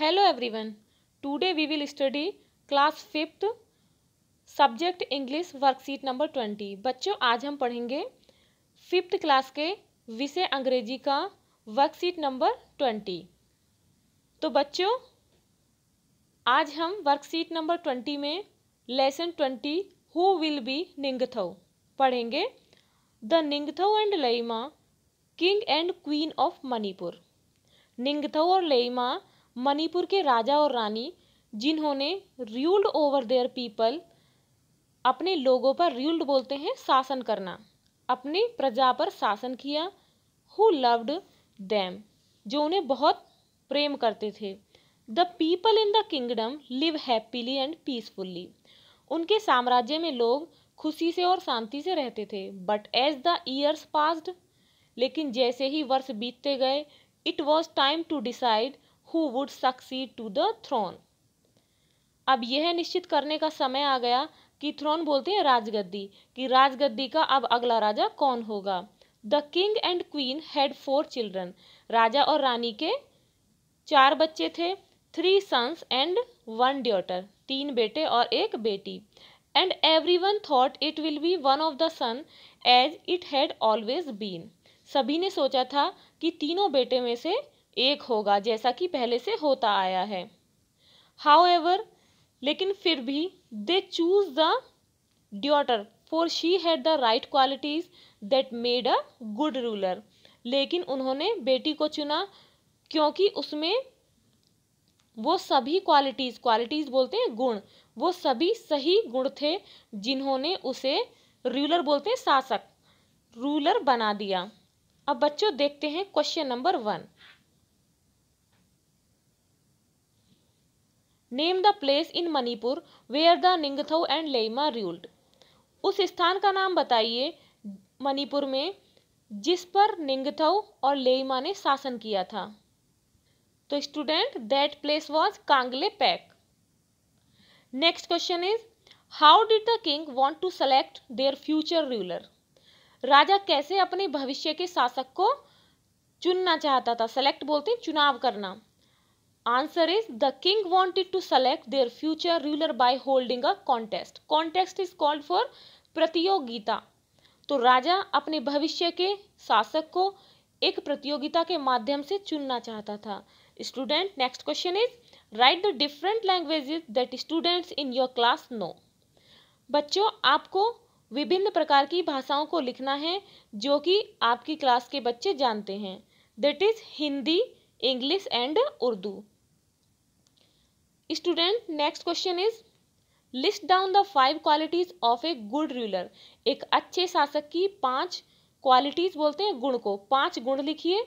Hello everyone today we will study class fifth subject English worksheet number twenty बच्चों आज हम पढ़ेंगे fifth class के विषय अंग्रेजी का वर्कशीट नंबर ट्वेंटी तो बच्चों आज हम वर्कशीट नंबर ट्वेंटी में lesson twenty who will be Ningthou पढ़ेंगे the Ningthou and Leima king and queen of Manipur Ningthou और लेमा मणिपुर के राजा और रानी जिन्होंने रूल्ड ओवर देयर पीपल अपने लोगों पर रूल्ड बोलते हैं शासन करना अपनी प्रजा पर शासन किया हु लव्ड दैम जो उन्हें बहुत प्रेम करते थे the people in the kingdom live happily and peacefully उनके साम्राज्य में लोग खुशी से और शांति से रहते थे but as the years passed लेकिन जैसे ही वर्ष बीतते गए it was time to decide who would succeed to the throne अब यह निश्चित करने का समय आ गया कि थ्रोन बोलते हैं राजगद्दी कि राजगद्दी का अब अगला राजा कौन होगा the king and queen had four children राजा और रानी के चार बच्चे थे three sons and one daughter तीन बेटे और एक बेटी and everyone thought it will be one of the son as it had always been सभी ने सोचा था कि तीनों बेटे में से एक होगा जैसा कि पहले से होता आया है हाउ एवर लेकिन फिर भी they choose the daughter for she had the right qualities that made a good ruler लेकिन उन्होंने बेटी को चुना क्योंकि उसमें वो सभी क्वालिटीज़ क्वालिटीज़ बोलते हैं गुण वो सभी सही गुण थे जिन्होंने उसे रूलर बोलते हैं शासक रूलर बना दिया अब बच्चों देखते हैं question number one name the place in Manipur where the Ningthou and Leima ruled उस स्थान का नाम बताइए मणिपुर में जिस पर निंगथौ और लेमा ने शासन किया था तो student that place was Kangleipak next question is how did the king want to select their future ruler राजा कैसे अपने भविष्य के शासक को चुनना चाहता था सेलेक्ट बोलते हैं चुनाव करना Answer is the king wanted to select their future ruler by holding a contest. Contest is called for प्रतियोगिता तो राजा अपने भविष्य के शासक को एक प्रतियोगिता के माध्यम से चुनना चाहता था student next question is write the different languages that students in your class know बच्चों आपको विभिन्न प्रकार की भाषाओं को लिखना है जो कि आपकी क्लास के बच्चे जानते हैं that is Hindi English and Urdu student next question is list down the five qualities of a good ruler एक अच्छे शासक की पांच क्वालिटीज बोलते हैं गुण को पांच गुण लिखिए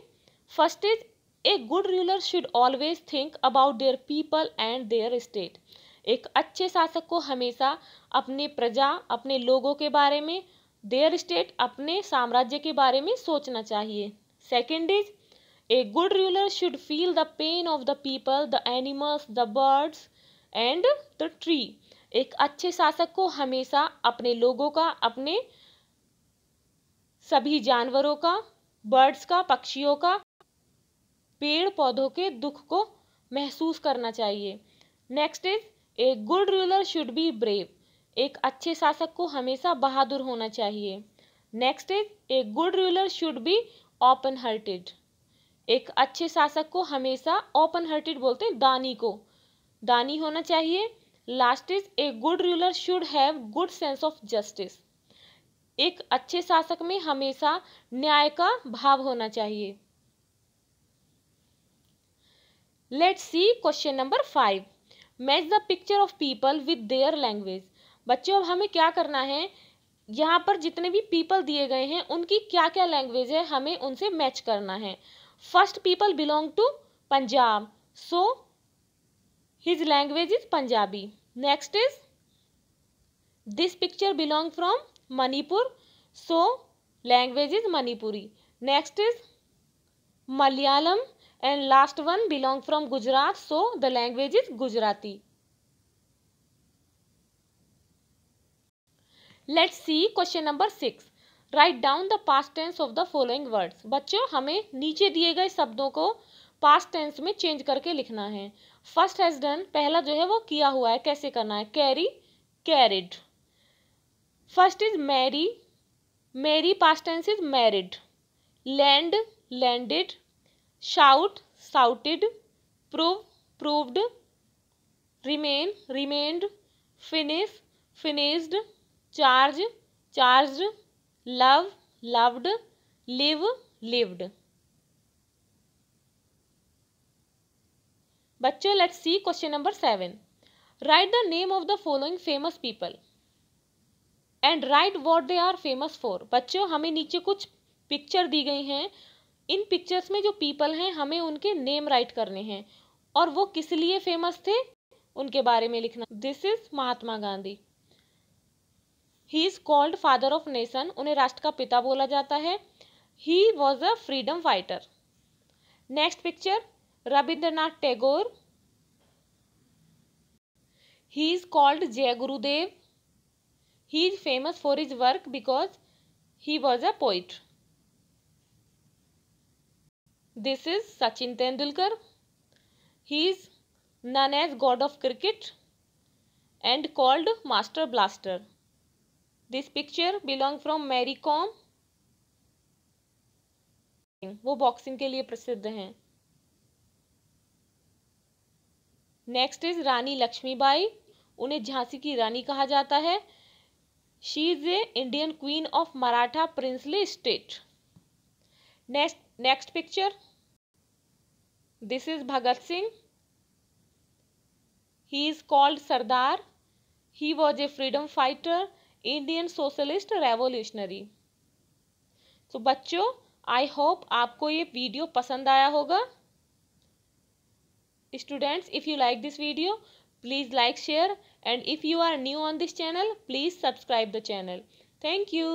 first is a good ruler should always think about their people and their state एक अच्छे शासक को हमेशा अपने प्रजा अपने लोगों के बारे में देयर स्टेट अपने साम्राज्य के बारे में सोचना चाहिए second is a good ruler should feel the pain of the people the animals the birds and the tree एक अच्छे शासक को हमेशा अपने लोगों का अपने सभी जानवरों का बर्ड्स का पक्षियों का पेड़ पौधों के दुख को महसूस करना चाहिए next is a good ruler should be brave एक अच्छे शासक को हमेशा बहादुर होना चाहिए next is a good ruler should be open hearted एक अच्छे शासक को हमेशा ओपन हार्टेड बोलते हैं दानी को दानी होना चाहिए last is a good ruler should have good sense of justice एक अच्छे शासक में हमेशा न्याय का भाव होना चाहिए let see question number five match the picture of people with their language बच्चों अब हमें क्या करना है यहाँ पर जितने भी पीपल दिए गए हैं उनकी क्या क्या लैंग्वेज है हमें उनसे मैच करना है first people belong to punjab so his language is punjabi next is this picture belong from manipur so language is manipuri next is malayalam and last one belong from gujarat so the language is gujarati let's see question number 6 write down the past tense of the following words बच्चों हमें नीचे दिए गए शब्दों को past tense में change करके लिखना है फर्स्ट हैज डन पहला जो है वो किया हुआ है कैसे करना है carry carried first is marry marry past tense is married land landed shout shouted prove proved remain remained finish finished charge charged love loved live lived बच्चों let's see question number seven write the name of the following famous people and write what they are famous for बच्चों हमें नीचे कुछ picture दी गई हैं इन pictures में जो people हैं हमें उनके नेम राइट करने हैं और वो किस लिए फेमस थे उनके बारे में लिखना this is Mahatma Gandhi he is called father of nation उन्हें राष्ट्र का पिता बोला जाता है he was a freedom fighter next picture Rabindranath Tagore he is called Jai Gurudev he is famous for his work because he was a poet this is Sachin Tendulkar he is known as god of cricket and called master blaster this picture belong from Mary Kom वो boxing के लिए प्रसिद्ध हैं next is रानी लक्ष्मीबाई उन्हें झांसी की रानी कहा जाता है she is a Indian queen of Maratha princely state next next picture this is Bhagat Singh he is called Sardar he was a freedom fighter Indian socialist revolutionary तो बच्चों आई होप आपको ये वीडियो पसंद आया होगा students if you like this video please like share and if you are new on this channel please subscribe the channel thank you